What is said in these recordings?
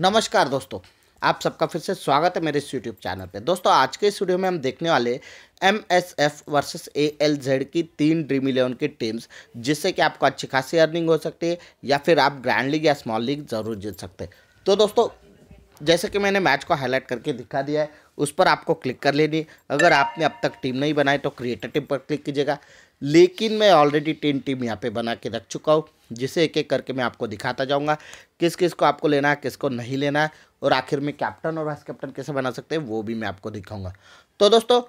नमस्कार दोस्तों आप सबका फिर से स्वागत है मेरे इस यूट्यूब चैनल पे दोस्तों आज के इस वीडियो में हम देखने वाले M S F versus A L Z की तीन ड्रीम इलेवन की टीम्स जिससे कि आपको अच्छी खासी अर्निंग हो सकती है या फिर आप ग्रैंड लीग या स्मॉल लीग ज़रूर जीत सकते हैं तो दोस्तों जैसे कि मैंने मैच को हाईलाइट करके दिखा दिया है उस पर आपको क्लिक कर लेनी अगर आपने अब तक टीम नहीं बनाई तो क्रिएटर टीम पर क्लिक कीजिएगा लेकिन मैं ऑलरेडी टेन टीम यहाँ पे बना के रख चुका हूँ जिसे एक एक करके मैं आपको दिखाता जाऊँगा किस किस को आपको लेना है किसको नहीं लेना है और आखिर में कैप्टन और वाइस कैप्टन कैसे बना सकते हैं वो भी मैं आपको दिखाऊंगा तो दोस्तों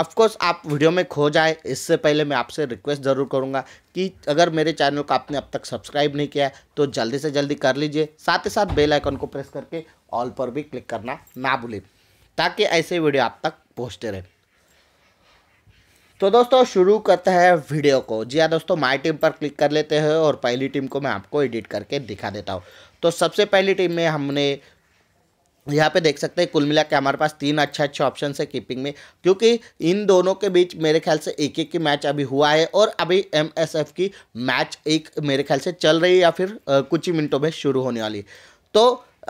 ऑफकोर्स आप वीडियो में खो जाए इससे पहले मैं आपसे रिक्वेस्ट ज़रूर करूँगा कि अगर मेरे चैनल को आपने अब तक सब्सक्राइब नहीं किया है तो जल्दी से जल्दी कर लीजिए साथ ही साथ बेल आइकन को प्रेस करके ऑल पर भी क्लिक करना ना भूलें ताकि ऐसे वीडियो आप तक पहुँचते रहें तो दोस्तों शुरू करते हैं वीडियो को जी हाँ दोस्तों माई टीम पर क्लिक कर लेते हैं और पहली टीम को मैं आपको एडिट करके दिखा देता हूँ तो सबसे पहली टीम में हमने यहाँ पे देख सकते हैं कुल मिला के हमारे पास तीन अच्छे अच्छे ऑप्शन है कीपिंग में क्योंकि इन दोनों के बीच मेरे ख्याल से एक एक की मैच अभी हुआ है और अभी एम की मैच एक मेरे ख्याल से चल रही है या फिर कुछ ही मिनटों में शुरू होने वाली तो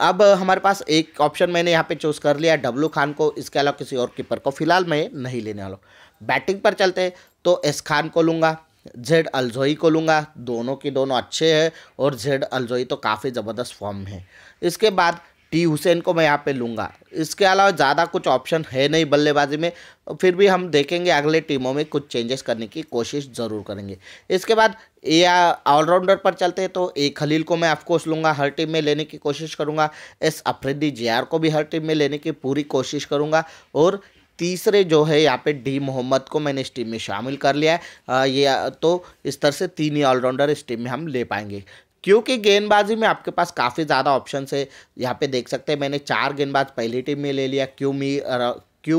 अब हमारे पास एक ऑप्शन मैंने यहाँ पे चूज़ कर लिया डब्लू खान को इसके अलावा किसी और कीपर को फिलहाल मैं नहीं लेने वाला बैटिंग पर चलते तो एस खान को लूँगा जेड अलजोई को लूँगा दोनों के दोनों अच्छे हैं और जेड अलजोई तो काफ़ी ज़बरदस्त फॉर्म में है इसके बाद टी हुसैन को मैं यहाँ पे लूँगा इसके अलावा ज़्यादा कुछ ऑप्शन है नहीं बल्लेबाजी में फिर भी हम देखेंगे अगले टीमों में कुछ चेंजेस करने की कोशिश ज़रूर करेंगे इसके बाद ए ऑलराउंडर पर चलते हैं तो ए खलील को मैं ऑफकोर्स लूँगा हर टीम में लेने की कोशिश करूँगा एस अफरीदी जे को भी हर टीम में लेने की पूरी कोशिश करूँगा और तीसरे जो है यहाँ पे डी मोहम्मद को मैंने इस टीम में शामिल कर लिया है ये तो इस तरह से तीन ही ऑलराउंडर इस टीम में हम ले पाएंगे क्योंकि गेंदबाजी में आपके पास काफ़ी ज़्यादा ऑप्शन है यहाँ पे देख सकते हैं मैंने चार गेंदबाज पहली टीम में ले लिया क्यों मी क्यू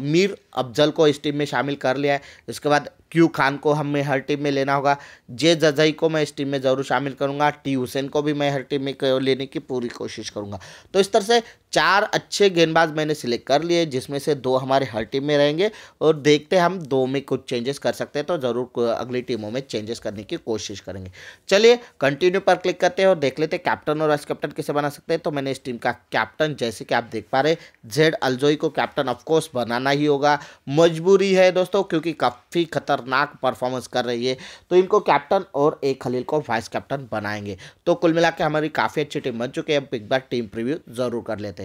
मीर अफजल को इस टीम में शामिल कर लिया है इसके बाद क्यू खान को हमें हर टीम में लेना होगा जे जजई को मैं इस टीम में ज़रूर शामिल करूंगा टी हुसैन को भी मैं हर टीम में लेने की पूरी कोशिश करूंगा तो इस तरह से चार अच्छे गेंदबाज मैंने सिलेक्ट कर लिए जिसमें से दो हमारे हर टीम में रहेंगे और देखते हम दो में कुछ चेंजेस कर सकते हैं तो ज़रूर अगली टीमों में चेंजेस करने की कोशिश करेंगे चलिए कंटिन्यू पर क्लिक करते हैं और देख लेते हैं कैप्टन और वाइस कैप्टन कैसे बना सकते हैं तो मैंने इस टीम का कैप्टन जैसे कि आप देख पा रहे जेड अलजोई को कैप्टन ऑफकोर्स बनाना ही होगा मजबूरी है दोस्तों क्योंकि काफ़ी खतरनाक परफॉर्मेंस कर रही है तो इनको कैप्टन और एक खलील को वाइस कैप्टन बनाएंगे तो कुल मिला हमारी काफ़ी अच्छी टीम बन चुकी है बिग बैट टीम प्रिव्यू ज़रूर कर लेते हैं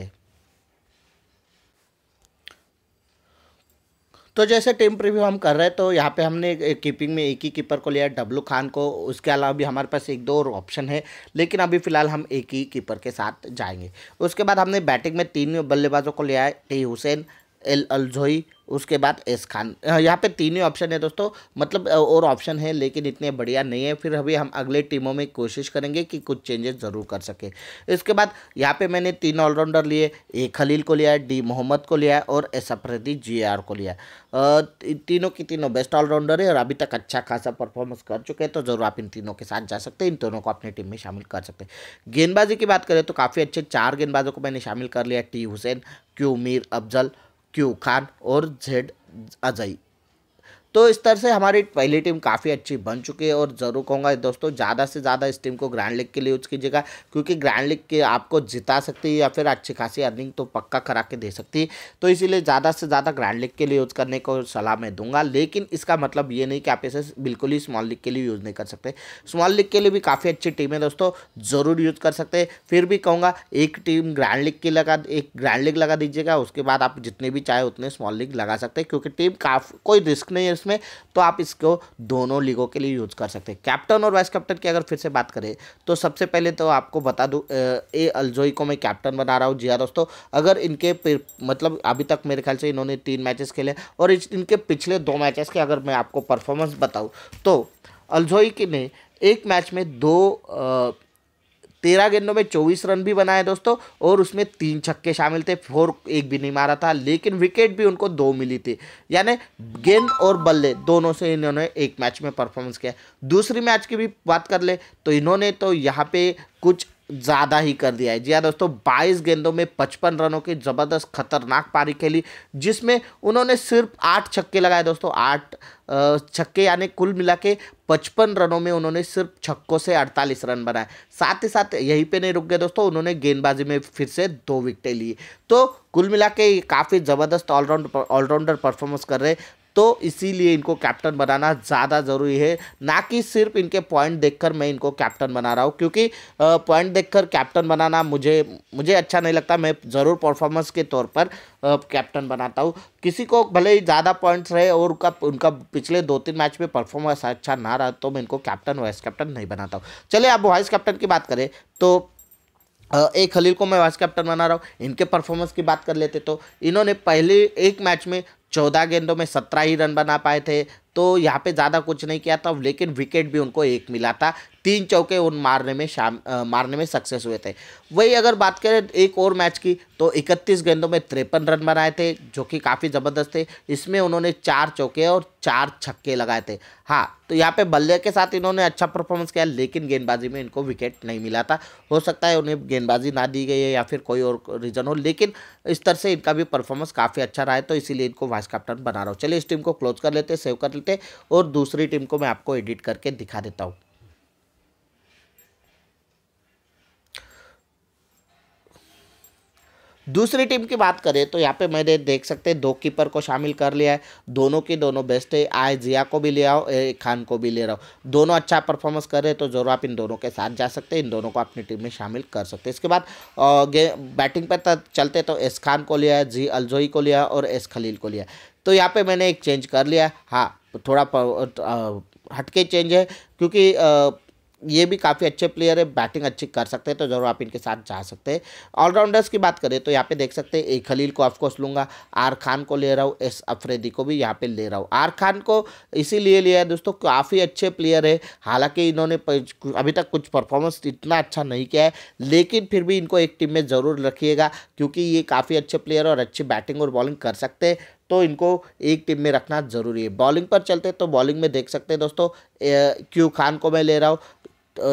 तो जैसे टीम प्रीव्यू हम कर रहे हैं तो यहाँ पे हमने कीपिंग में एक ही कीपर को लिया डब्लू खान को उसके अलावा भी हमारे पास एक दो और ऑप्शन है लेकिन अभी फिलहाल हम एक ही कीपर के साथ जाएंगे उसके बाद हमने बैटिंग में तीन बल्लेबाजों को लिया है टी हुसैन एल अलजोई उसके बाद एस खान यहाँ पे तीन ही ऑप्शन है दोस्तों मतलब और ऑप्शन है लेकिन इतने बढ़िया नहीं है फिर अभी हम अगले टीमों में कोशिश करेंगे कि कुछ चेंजेस ज़रूर कर सके इसके बाद यहाँ पे मैंने तीन ऑलराउंडर लिए ए खलील को लिया है डी मोहम्मद को लिया है और एस अफरीदी जी आर को लिया है तीनों की तीनों बेस्ट ऑलराउंडर है और अभी तक अच्छा खासा परफॉर्मेंस कर चुके हैं तो ज़रूर आप इन तीनों के साथ जा सकते हैं इन दोनों को अपनी टीम में शामिल कर सकते हैं गेंदबाजी की बात करें तो काफ़ी अच्छे चार गेंदबाजों को मैंने शामिल कर लिया T Hussain Q Mir Afzal Q Khan और जेड अजय तो इस तरह से हमारी पहली टीम काफ़ी अच्छी बन चुकी है और ज़रूर कहूँगा दोस्तों ज़्यादा से ज़्यादा इस टीम को ग्रैंड लीग के लिए यूज़ कीजिएगा क्योंकि ग्रैंड लीग के आपको जिता सकती है या फिर अच्छी खासी अर्निंग तो पक्का करा के दे सकती है तो इसीलिए ज़्यादा से ज़्यादा ग्रैंड लीग के लिए यूज़ करने को सलाह मैं दूंगा लेकिन इसका मतलब ये नहीं कि आप इसे बिल्कुल ही स्मॉल लीग के लिए यूज़ नहीं कर सकते स्मॉल लीग के लिए भी काफ़ी अच्छी टीम है दोस्तों ज़रूर यूज़ कर सकते हैं फिर भी कहूँगा एक टीम ग्रैंड लीग की लगा एक ग्रैंड लीग लगा दीजिएगा उसके बाद आप जितने भी चाहे उतने स्मॉल लीग लगा सकते हैं क्योंकि टीम काफ़ी कोई रिस्क नहीं है प्लेयर्स में तो आप इसको दोनों लीगों के लिए यूज़ कर सकते हैं कैप्टन और वाइस कैप्टन की अगर फिर से बात करें तो सबसे पहले तो आपको बता दूँ ए अलजोई को मैं कैप्टन बना रहा हूँ जी हाँ दोस्तों अगर इनके मतलब अभी तक मेरे ख्याल से इन्होंने तीन मैचेस खेले और इनके पिछले दो मैचेस के अगर मैं आपको परफॉर्मेंस बताऊँ तो अलजोई ने एक मैच में दो तेरह गेंदों में चौबीस रन भी बनाए दोस्तों और उसमें तीन छक्के शामिल थे फोर एक भी नहीं मारा था लेकिन विकेट भी उनको दो मिली थी यानी गेंद और बल्ले दोनों से इन्होंने एक मैच में परफॉर्मेंस किया दूसरी मैच की भी बात कर ले तो इन्होंने तो यहाँ पे कुछ ज़्यादा ही कर दिया है जी हाँ दोस्तों 22 गेंदों में 55 रनों की ज़बरदस्त खतरनाक पारी खेली जिसमें उन्होंने सिर्फ आठ छक्के लगाए दोस्तों आठ छक्के यानी कुल मिला के पचपन रनों में उन्होंने सिर्फ छक्कों से 48 रन बनाए साथ ही साथ यहीं पे नहीं रुक गए दोस्तों उन्होंने गेंदबाजी में फिर से दो विकटें ली तो कुल मिला के काफ़ी ज़बरदस्त ऑलराउंड ऑलराउंडर परफॉर्मेंस कर रहे तो इसीलिए इनको कैप्टन बनाना ज़्यादा ज़रूरी है ना कि सिर्फ इनके पॉइंट देखकर मैं इनको कैप्टन बना रहा हूँ क्योंकि पॉइंट देखकर कैप्टन बनाना मुझे मुझे अच्छा नहीं लगता मैं ज़रूर परफॉर्मेंस के तौर पर कैप्टन बनाता हूँ किसी को भले ही ज़्यादा पॉइंट्स रहे और उनका उनका पिछले दो तीन मैच में परफॉर्मेंस अच्छा ना रहा तो मैं इनको कैप्टन वाइस कैप्टन नहीं बनाता हूँ चले आप वाइस कैप्टन की बात करें तो एक खलील को मैं वाइस कैप्टन बना रहा हूँ इनके परफॉर्मेंस की बात कर लेते तो इन्होंने पहले एक मैच में चौदह गेंदों में सत्रह ही रन बना पाए थे तो यहाँ पे ज़्यादा कुछ नहीं किया था लेकिन विकेट भी उनको एक मिला था तीन चौके उन मारने में शाम आ, मारने में सक्सेस हुए थे वही अगर बात करें एक और मैच की तो 31 गेंदों में तिरपन रन बनाए थे जो कि काफ़ी ज़बरदस्त थे इसमें उन्होंने चार चौके और चार छक्के लगाए थे हाँ तो यहाँ पे बल्ले के साथ इन्होंने अच्छा परफॉर्मेंस किया लेकिन गेंदबाजी में इनको विकेट नहीं मिला था हो सकता है उन्हें गेंदबाजी ना दी गई है या फिर कोई और रीज़न हो लेकिन इस तरह से इनका भी परफॉर्मेंस काफ़ी अच्छा रहा है तो इसीलिए इनको वाइस कैप्टन बना रहा हूँ चलिए इस टीम को क्लोज कर लेते सेव कर लेते और दूसरी टीम को मैं आपको एडिट करके दिखा देता हूँ दूसरी टीम की बात करें तो यहाँ पे मैंने देख सकते हैं दो कीपर को शामिल कर लिया है दोनों के दोनों बेस्ट है आए जिया को भी ले आओ ए खान को भी ले रहा हूँ दोनों अच्छा परफॉर्मेंस कर रहे हैं तो ज़रूर आप इन दोनों के साथ जा सकते हैं इन दोनों को अपनी टीम में शामिल कर सकते हैं इसके बाद बैटिंग पर चलते तो एस खान को लिया जी अलजोई को लिया और एस खलील को लिया तो यहाँ पर मैंने एक चेंज कर लिया हाँ थोड़ा हटके चेंज है क्योंकि ये भी काफ़ी अच्छे प्लेयर है बैटिंग अच्छी कर सकते हैं तो ज़रूर आप इनके साथ जा सकते हैं ऑलराउंडर्स की बात करें तो यहाँ पे देख सकते हैं ए खलील को ऑफकोर्स लूँगा आर खान को ले रहा हूँ एस अफ्रेदी को भी यहाँ पे ले रहा हूँ आर खान को इसीलिए लिया है दोस्तों काफ़ी अच्छे प्लेयर है हालांकि इन्होंने अभी तक कुछ परफॉर्मेंस इतना अच्छा नहीं किया है लेकिन फिर भी इनको एक टीम में ज़रूर रखिएगा क्योंकि ये काफ़ी अच्छे प्लेयर और अच्छी बैटिंग और बॉलिंग कर सकते हैं तो इनको एक टीम में रखना ज़रूरी है बॉलिंग पर चलते तो बॉलिंग में देख सकते हैं दोस्तों क्यू खान को मैं ले रहा हूँ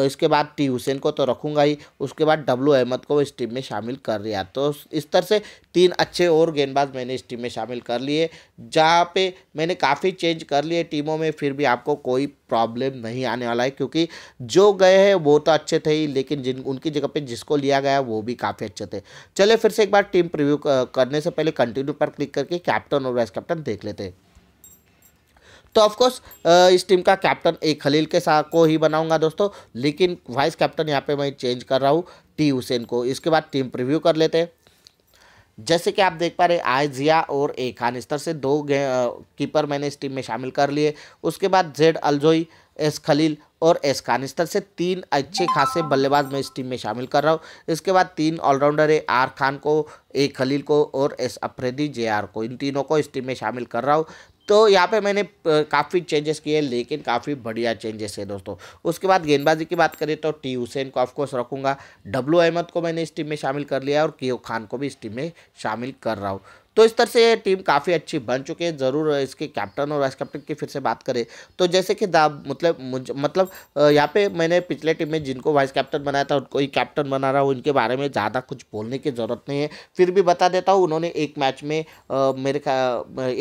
इसके बाद टी हुसैन को तो रखूंगा ही उसके बाद डब्लू अहमद को इस टीम में शामिल कर लिया तो इस तरह से तीन अच्छे और गेंदबाज मैंने इस टीम में शामिल कर लिए जहाँ पे मैंने काफ़ी चेंज कर लिए टीमों में फिर भी आपको कोई प्रॉब्लम नहीं आने वाला है क्योंकि जो गए हैं वो तो अच्छे थे ही लेकिन जिन उनकी जगह पे जिसको लिया गया वो भी काफ़ी अच्छे थे चले फिर से एक बार टीम प्रिव्यू करने से पहले कंटिन्यू पर क्लिक करके कैप्टन और वाइस कैप्टन देख लेते हैं तो ऑफकोर्स इस टीम का कैप्टन ए खलील के साथ को ही बनाऊंगा दोस्तों लेकिन वाइस कैप्टन यहाँ पे मैं चेंज कर रहा हूँ टी हुसैन को इसके बाद टीम प्रिव्यू कर लेते हैं जैसे कि आप देख पा रहे आय जिया और ए खान इस तरह से दो कीपर मैंने इस टीम में शामिल कर लिए उसके बाद जेड अलजोई एस खलील और एस खान इस तरह से तीन अच्छे खासे बल्लेबाज मैं इस टीम में शामिल कर रहा हूँ इसके बाद तीन ऑलराउंडर है आर खान को ए खलील को और एस अफ्रेदी जे आर को इन तीनों को इस टीम में शामिल कर रहा हूँ तो यहाँ पे मैंने काफ़ी चेंजेस किए लेकिन काफ़ी बढ़िया चेंजेस है दोस्तों उसके बाद गेंदबाजी की बात करें तो टी हुसैन को ऑफकोर्स रखूँगा डब्लू अहमद को मैंने इस टीम में शामिल कर लिया और के खान को भी इस टीम में शामिल कर रहा हूँ तो इस तरह से ये टीम काफ़ी अच्छी बन चुकी है ज़रूर इसके कैप्टन और वाइस कैप्टन की फिर से बात करें तो जैसे कि मतलब मुझ मतलब यहाँ पे मैंने पिछले टीम में जिनको वाइस कैप्टन बनाया था उनको ही कैप्टन बना रहा हूँ उनके बारे में ज़्यादा कुछ बोलने की ज़रूरत नहीं है फिर भी बता देता हूँ उन्होंने एक मैच में मेरे का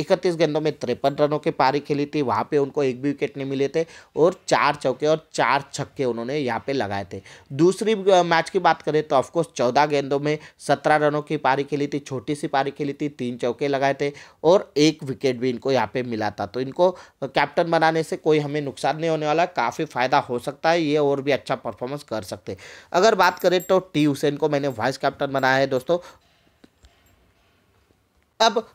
इकतीस गेंदों में तिरपन रनों की पारी खेली थी वहाँ पर उनको एक भी विकेट नहीं मिले थे और चार चौके और चार छक्के उन्होंने यहाँ पर लगाए थे दूसरी मैच की बात करें तो ऑफकोर्स चौदह गेंदों में सत्रह रनों की पारी खेली थी छोटी सी पारी खेली थी तीन चौके लगाए थे और एक विकेट भी इनको यहाँ पे मिला था तो इनको कैप्टन बनाने से कोई हमें नुकसान नहीं होने वाला काफ़ी फ़ायदा हो सकता है ये और भी अच्छा परफॉर्मेंस कर सकते अगर बात करें तो टी हुसैन को मैंने वाइस कैप्टन बनाया है दोस्तों अब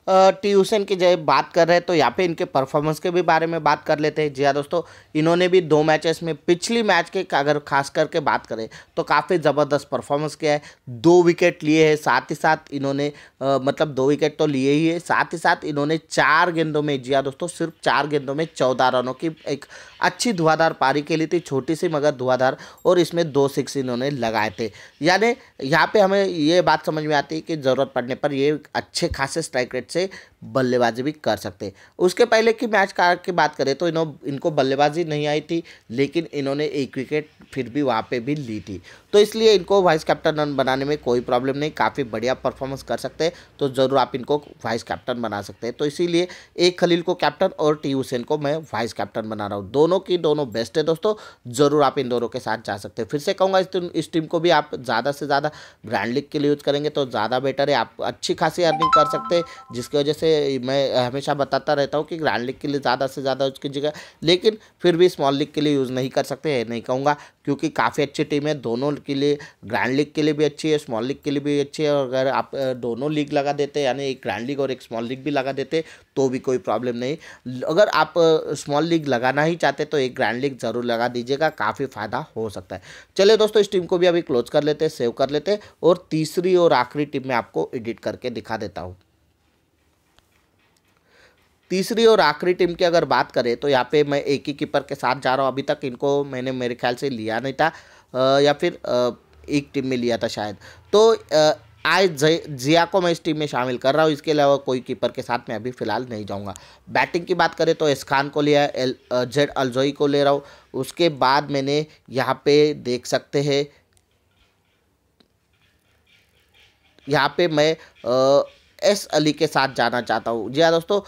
ट्यूशन की जब बात कर रहे हैं तो यहाँ पे इनके परफॉर्मेंस के भी बारे में बात कर लेते हैं जी हाँ दोस्तों इन्होंने भी दो मैचेस में पिछली मैच के अगर खास करके बात करें तो काफ़ी ज़बरदस्त परफॉर्मेंस किया है दो विकेट लिए हैं साथ ही साथ इन्होंने आ, मतलब दो विकेट तो लिए ही है साथ ही साथ इन्होंने चार गेंदों में जिया हाँ दोस्तों सिर्फ चार गेंदों में चौदह रनों की एक अच्छी धुआधार पारी लिए थी छोटी सी मगर धुआधार और इसमें दो सिक्स इन्होंने लगाए थे यानी यहाँ पर हमें ये बात समझ में आती है कि ज़रूरत पड़ने पर ये अच्छे खासे स्ट्राइक रेट से बल्लेबाजी भी कर सकते उसके पहले की मैच का की बात करें तो इन्हों इनको बल्लेबाजी नहीं आई थी लेकिन इन्होंने एक विकेट फिर भी वहाँ पे भी ली थी तो इसलिए इनको वाइस कैप्टन रन बनाने में कोई प्रॉब्लम नहीं काफ़ी बढ़िया परफॉर्मेंस कर सकते हैं तो ज़रूर आप इनको वाइस कैप्टन बना सकते हैं तो इसीलिए एक खलील को कैप्टन और टी हुसैन को मैं वाइस कैप्टन बना रहा हूँ दोनों की दोनों बेस्ट है दोस्तों ज़रूर आप इन दोनों के साथ जा सकते हैं फिर से कहूँगा इस, टीम को भी आप ज़्यादा से ज़्यादा ब्रांड लिख के लिए यूज़ करेंगे तो ज़्यादा बेटर है आप अच्छी खासी अर्निंग कर सकते जिसकी वजह से मैं हमेशा बताता रहता हूँ कि ग्रैंड लीग के लिए ज़्यादा से ज़्यादा उसकी जगह लेकिन फिर भी स्मॉल लीग के लिए यूज़ नहीं कर सकते हैं नहीं कहूँगा क्योंकि काफ़ी अच्छी टीम है दोनों के लिए ग्रैंड लीग के लिए भी अच्छी है स्मॉल लीग के लिए भी अच्छी है अगर आप दोनों लीग लगा देते यानी एक ग्रैंड लीग और एक स्मॉल लीग भी लगा देते तो भी कोई प्रॉब्लम नहीं अगर आप स्मॉल लीग लगाना ही चाहते तो एक ग्रैंड लीग ज़रूर लगा दीजिएगा काफ़ी फ़ायदा हो सकता है चलिए दोस्तों इस टीम को भी अभी क्लोज कर लेते सेव कर लेते और तीसरी और आखिरी टीम में आपको एडिट करके दिखा देता हूँ तीसरी और आखिरी टीम की अगर बात करें तो यहाँ पे मैं एक ही कीपर के साथ जा रहा हूँ अभी तक इनको मैंने मेरे ख्याल से लिया नहीं था या फिर एक टीम में लिया था शायद तो आज जिया को मैं इस टीम में शामिल कर रहा हूँ इसके अलावा कोई कीपर के साथ मैं अभी फ़िलहाल नहीं जाऊँगा बैटिंग की बात करें तो एस खान को लिया एल जेड अलजोई को ले रहा हूँ उसके बाद मैंने यहाँ पे देख सकते हैं यहाँ पे मैं आ, एस अली के साथ जाना चाहता हूँ जी हाँ दोस्तों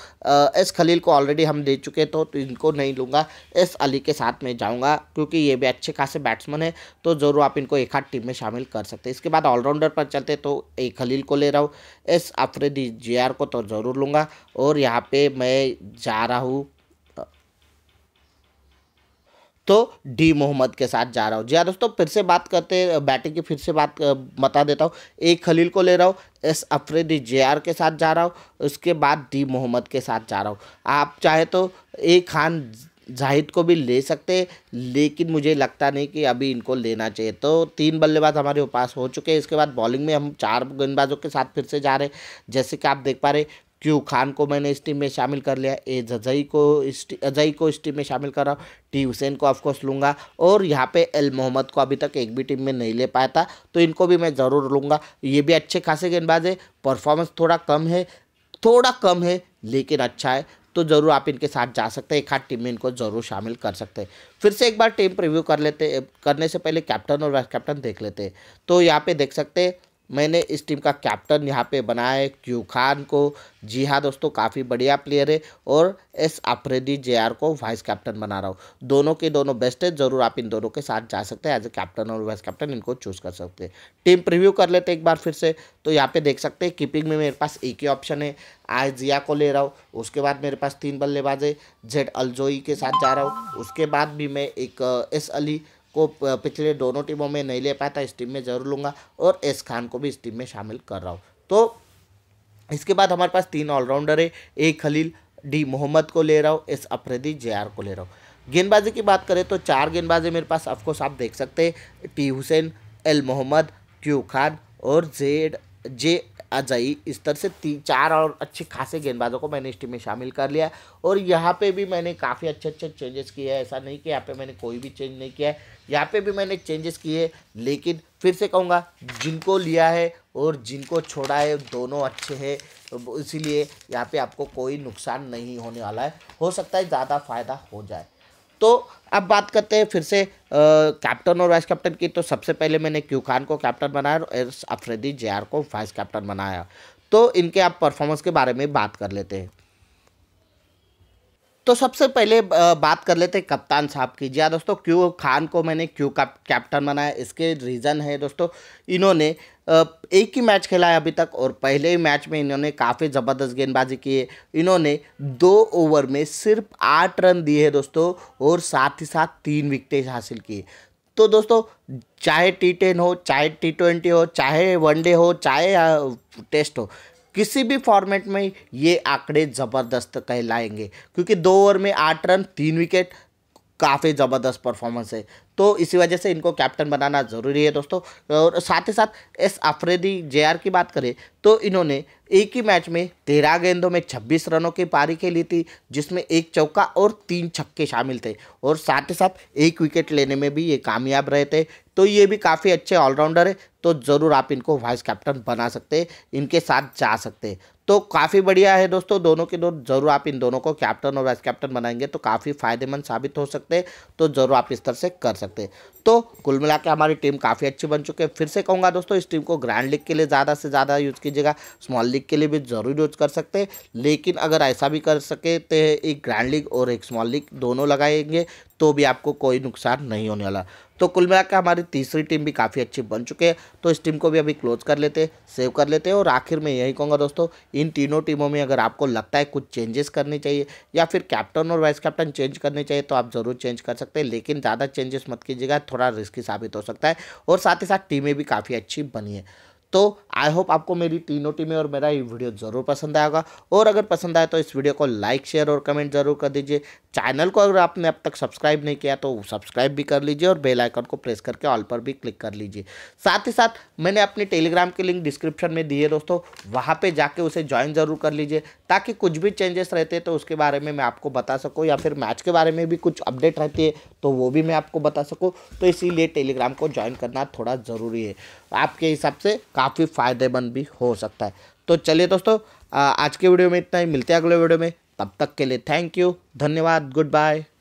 एस खलील को ऑलरेडी हम दे चुके तो, तो इनको नहीं लूँगा एस अली के साथ मैं जाऊँगा क्योंकि ये भी अच्छे खासे बैट्समैन है तो ज़रूर आप इनको एक आध टीम में शामिल कर सकते हैं इसके बाद ऑलराउंडर पर चलते तो ए खलील को ले रहा हूँ एस अफरीदी जे को तो ज़रूर लूँगा और यहाँ पर मैं जा रहा हूँ तो डी मोहम्मद के साथ जा रहा हूँ जी हाँ दोस्तों फिर से बात करते बैटिंग की फिर से बात बता देता हूँ ए खलील को ले रहा हूँ एस अफरीदी जे आर के साथ जा रहा हूँ उसके बाद डी मोहम्मद के साथ जा रहा हूँ आप चाहे तो ए खान जाहिद को भी ले सकते लेकिन मुझे लगता नहीं कि अभी इनको लेना चाहिए तो तीन बल्लेबाज हमारे पास हो चुके हैं इसके बाद बॉलिंग में हम चार गेंदबाजों के साथ फिर से जा रहे हैं जैसे कि आप देख पा रहे क्यू खान को मैंने इस टीम में शामिल कर लिया ए जजई को इस अजई को इस टीम में शामिल कर रहा हूँ टी हुसैन को ऑफकोर्स लूँगा और यहाँ पे एल मोहम्मद को अभी तक एक भी टीम में नहीं ले पाया था तो इनको भी मैं ज़रूर लूँगा ये भी अच्छे खासे गेंदबाज है परफॉर्मेंस थोड़ा कम है थोड़ा कम है लेकिन अच्छा है तो ज़रूर आप इनके साथ जा सकते हैं एक हाथ टीम में इनको ज़रूर शामिल कर सकते हैं फिर से एक बार टीम प्रिव्यू कर लेते करने से पहले कैप्टन और वाइस कैप्टन देख लेते हैं तो यहाँ पे देख सकते हैं मैंने इस टीम का कैप्टन यहाँ पे बनाया है क्यू खान को जी हाँ दोस्तों काफ़ी बढ़िया प्लेयर है और एस आफरीदी जे आर को वाइस कैप्टन बना रहा हूँ दोनों के दोनों बेस्ट है ज़रूर आप इन दोनों के साथ जा सकते हैं एज ए कैप्टन और वाइस कैप्टन इनको चूज़ कर सकते हैं टीम प्रिव्यू कर लेते हैं एक बार फिर से तो यहाँ पे देख सकते हैं कीपिंग में मेरे पास एक ही ऑप्शन है आज जिया को ले रहा हूँ उसके बाद मेरे पास तीन बल्लेबाज है जेड अलजोई के साथ जा रहा हूँ उसके बाद भी मैं एक एस अली को पिछले दोनों टीमों में नहीं ले पाया था इस टीम में ज़रूर लूँगा और एस खान को भी इस टीम में शामिल कर रहा हूँ तो इसके बाद हमारे पास तीन ऑलराउंडर है ए खलील डी मोहम्मद को ले रहा हूँ एस अफ्रेदी जे को ले रहा हूँ गेंदबाजी की बात करें तो चार गेंदबाजी मेरे पास अफकोर्स आप देख सकते हैं T Hussain L Mohammad Q Khan और जेड जे अजई इस तरह से तीन चार और अच्छे खासे गेंदबाजों को मैंने इस टीम में शामिल कर लिया और यहाँ पे भी मैंने काफ़ी अच्छे अच्छे चेंजेस किए हैं ऐसा नहीं कि यहाँ पे मैंने कोई भी चेंज नहीं किया है यहाँ पे भी मैंने चेंजेस किए लेकिन फिर से कहूँगा जिनको लिया है और जिनको छोड़ा है दोनों अच्छे हैं इसीलिए यहाँ पर आपको कोई नुकसान नहीं होने वाला है हो सकता है ज़्यादा फ़ायदा हो जाए तो अब बात करते हैं फिर से कैप्टन और वाइस कैप्टन की तो सबसे पहले मैंने क्यू खान को कैप्टन बनाया और एस अफ्रेदी जे को वाइस कैप्टन बनाया तो इनके आप परफॉर्मेंस के बारे में बात कर लेते हैं तो सबसे पहले बात कर लेते हैं कप्तान साहब की जी हाँ दोस्तों क्यू खान को मैंने क्यू कैप्टन बनाया इसके रीज़न है दोस्तों इन्होंने एक ही मैच खेला है अभी तक और पहले ही मैच में इन्होंने काफ़ी ज़बरदस्त गेंदबाजी की है इन्होंने दो ओवर में सिर्फ आठ रन दिए हैं दोस्तों और साथ ही साथ तीन विकेटें हासिल किए तो दोस्तों चाहे टी टेन हो चाहे टी ट्वेंटी हो चाहे वनडे हो चाहे टेस्ट हो किसी भी फॉर्मेट में ये आंकड़े ज़बरदस्त कहलाएंगे क्योंकि दो ओवर में आठ रन तीन विकेट काफ़ी ज़बरदस्त परफॉर्मेंस है तो इसी वजह से इनको कैप्टन बनाना ज़रूरी है दोस्तों और साथ ही साथ एस अफ्रेदी जे की बात करें तो इन्होंने एक ही मैच में तेरह गेंदों में छब्बीस रनों की पारी खेली थी जिसमें एक चौका और तीन छक्के शामिल थे और साथ ही साथ एक विकेट लेने में भी ये कामयाब रहे थे तो ये भी काफ़ी अच्छे ऑलराउंडर है तो ज़रूर आप इनको वाइस कैप्टन बना सकते इनके साथ जा सकते तो काफ़ी बढ़िया है दोस्तों दोनों के दोनों ज़रूर आप इन दोनों को कैप्टन और वाइस कैप्टन बनाएंगे तो काफ़ी फ़ायदेमंद साबित हो सकते हैं तो ज़रूर आप इस तरह से कर सकते तो कुल मिला के हमारी टीम काफ़ी अच्छी बन चुकी है फिर से कहूँगा दोस्तों इस टीम को ग्रैंड लीग के लिए ज़्यादा से ज़्यादा यूज़ कीजिएगा स्मॉल लीग के लिए भी ज़रूर यूज़ कर सकते हैं लेकिन अगर ऐसा भी कर सके तो एक ग्रैंड लीग और एक स्मॉल लीग दोनों लगाएंगे तो भी आपको कोई नुकसान नहीं होने वाला तो कुल मिलाकर हमारी तीसरी टीम भी काफ़ी अच्छी बन चुकी है तो इस टीम को भी अभी क्लोज कर लेते सेव कर लेते हैं और आखिर में यही कहूँगा दोस्तों इन तीनों टीमों में अगर आपको लगता है कुछ चेंजेस करने चाहिए या फिर कैप्टन और वाइस कैप्टन चेंज करने चाहिए तो आप ज़रूर चेंज कर सकते हैं लेकिन ज़्यादा चेंजेस मत कीजिएगा थोड़ा रिस्की साबित हो सकता है और साथ ही साथ टीमें भी काफ़ी अच्छी बनी है तो आई होप आपको मेरी तीनों टीमें और मेरा ये वीडियो ज़रूर पसंद आएगा और अगर पसंद आए तो इस वीडियो को लाइक शेयर और कमेंट ज़रूर कर दीजिए चैनल को अगर आपने अब तक सब्सक्राइब नहीं किया तो सब्सक्राइब भी कर लीजिए और बेल आइकन को प्रेस करके ऑल पर भी क्लिक कर लीजिए साथ ही साथ मैंने अपने टेलीग्राम के लिंक डिस्क्रिप्शन में दिए दोस्तों वहाँ पर जाके उसे ज्वाइन ज़रूर कर लीजिए ताकि कुछ भी चेंजेस रहते तो उसके बारे में मैं आपको बता सकूँ या फिर मैच के बारे में भी कुछ अपडेट रहती है तो वो भी मैं आपको बता सकूँ तो इसीलिए टेलीग्राम को ज्वाइन करना थोड़ा ज़रूरी है आपके हिसाब से काफ़ी फ़ायदेमंद भी हो सकता है तो चलिए दोस्तों आज के वीडियो में इतना ही मिलते हैं अगले वीडियो में तब तक के लिए थैंक यू धन्यवाद गुड बाय